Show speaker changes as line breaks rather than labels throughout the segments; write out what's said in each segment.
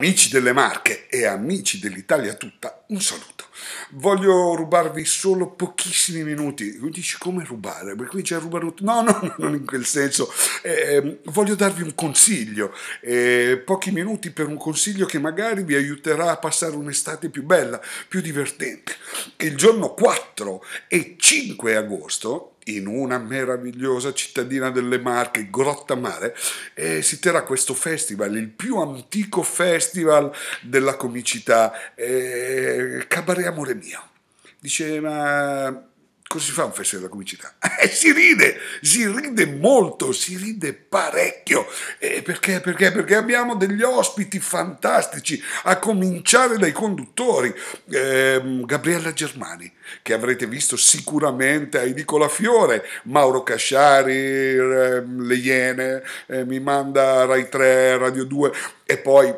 Amici delle Marche e amici dell'Italia tutta, un saluto. Voglio rubarvi solo pochissimi minuti. Non dici come rubare? Perché qui c'è rubaruto. No, no, no, non in quel senso. Eh, voglio darvi un consiglio. Eh, pochi minuti per un consiglio che magari vi aiuterà a passare un'estate più bella, più divertente. Il giorno 4 e 5 agosto in una meravigliosa cittadina delle Marche, Grottamare, e si terrà questo festival, il più antico festival della comicità, eh, Cabaret Amore Mio. Dice, ma Cosa si fa un festival della comicità? Eh, si ride, si ride molto, si ride parecchio. Eh, perché? Perché? Perché abbiamo degli ospiti fantastici, a cominciare dai conduttori. Eh, Gabriella Germani, che avrete visto sicuramente a Edicola Fiore, Mauro Casciari, ehm, Le Iene, eh, mi manda Rai 3, Radio 2 e poi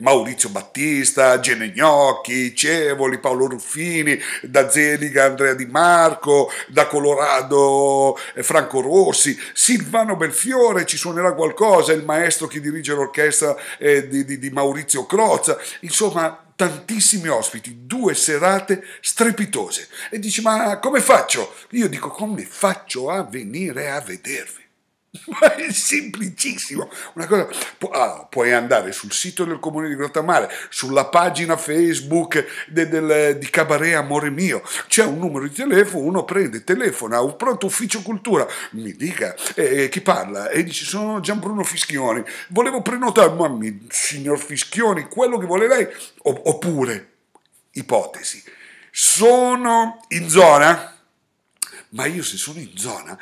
Maurizio Battista, Gene Gnocchi, Cevoli, Paolo Ruffini, da Zeliga Andrea Di Marco, da Colorado eh, Franco Rossi, Silvano Belfiore ci suonerà qualcosa, il maestro che dirige l'orchestra eh, di, di, di Maurizio Crozza, insomma tantissimi ospiti, due serate strepitose. E dici, ma come faccio? Io dico, come faccio a venire a vedervi? ma è semplicissimo. Una cosa, pu allora, puoi andare sul sito del comune di Grottamare, sulla pagina Facebook de, del, di Cabaret Amore Mio, c'è un numero di telefono, uno prende, telefona, pronto ufficio cultura, mi dica eh, eh, chi parla e dice sono Gianbruno Fischioni, volevo prenotare, ma signor Fischioni, quello che vuole lei, oppure, ipotesi, sono in zona? ma io se sono in zona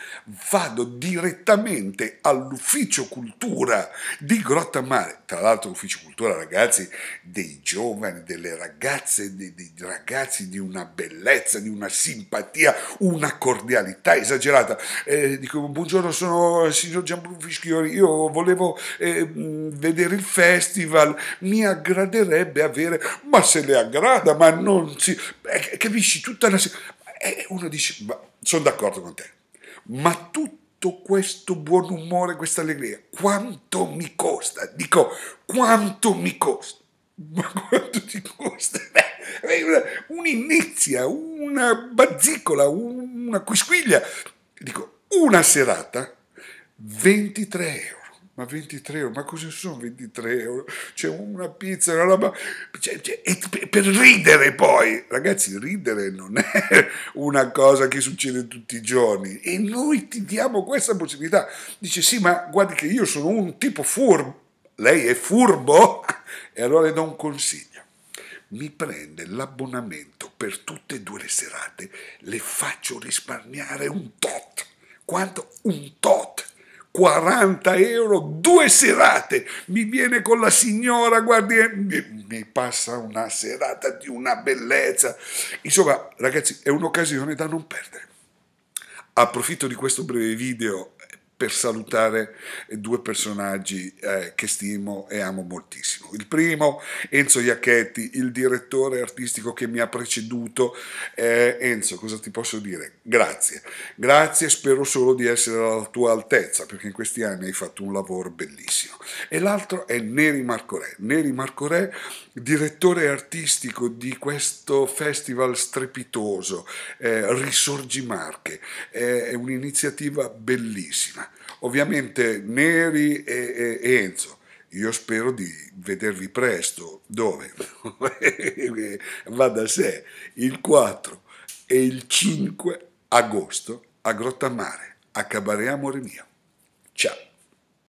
vado direttamente all'ufficio cultura di Grotta Mare. tra l'altro ufficio cultura ragazzi dei giovani, delle ragazze, dei, dei ragazzi di una bellezza, di una simpatia, una cordialità esagerata. Eh, dico buongiorno sono il signor Gianbruno Fischiori, io volevo eh, vedere il festival, mi aggraderebbe avere, ma se le aggrada, ma non si... Eh, capisci tutta una... E uno dice, sono d'accordo con te, ma tutto questo buon umore, questa allegria, quanto mi costa? Dico, quanto mi costa? Ma quanto ti costa? Un'inizia, una bazzicola, una quisquiglia. Dico, una serata, 23 euro ma 23 euro, ma cosa sono 23 euro? C'è una pizza, una roba, cioè, cioè, per ridere poi, ragazzi, ridere non è una cosa che succede tutti i giorni e noi ti diamo questa possibilità. Dice sì, ma guardi che io sono un tipo furbo, lei è furbo e allora le do un consiglio. Mi prende l'abbonamento per tutte e due le serate, le faccio risparmiare un tot. Quanto? Un tot 40 euro, due serate, mi viene con la signora, guardi, eh, mi, mi passa una serata di una bellezza. Insomma, ragazzi, è un'occasione da non perdere. Approfitto di questo breve video per salutare due personaggi eh, che stimo e amo moltissimo. Il primo, Enzo Iacchetti, il direttore artistico che mi ha preceduto. Eh, Enzo, cosa ti posso dire? Grazie. Grazie, spero solo di essere alla tua altezza, perché in questi anni hai fatto un lavoro bellissimo. E l'altro è Neri Marcorè. Neri Marcorè, direttore artistico di questo festival strepitoso, eh, Risorgi Marche. è un'iniziativa bellissima ovviamente Neri e, e, e Enzo. Io spero di vedervi presto, dove? Va da sé, il 4 e il 5 agosto a Grottamare, a Cabaret Amore Mio. Ciao!